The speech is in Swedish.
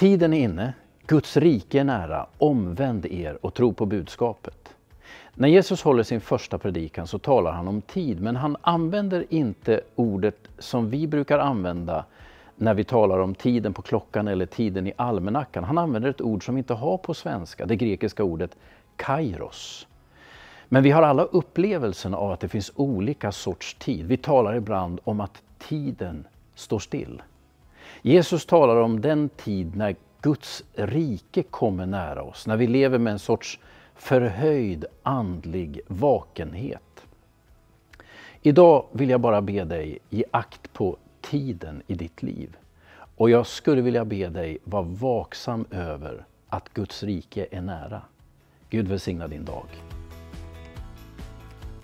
Tiden är inne, Guds rike är nära, omvänd er och tro på budskapet. När Jesus håller sin första predikan så talar han om tid, men han använder inte ordet som vi brukar använda när vi talar om tiden på klockan eller tiden i almanackan. Han använder ett ord som vi inte har på svenska, det grekiska ordet kairos. Men vi har alla upplevelsen av att det finns olika sorts tid. Vi talar ibland om att tiden står still. Jesus talar om den tid när Guds rike kommer nära oss, när vi lever med en sorts förhöjd andlig vakenhet. Idag vill jag bara be dig ge akt på tiden i ditt liv. Och jag skulle vilja be dig vara vaksam över att Guds rike är nära. Gud välsigna din dag.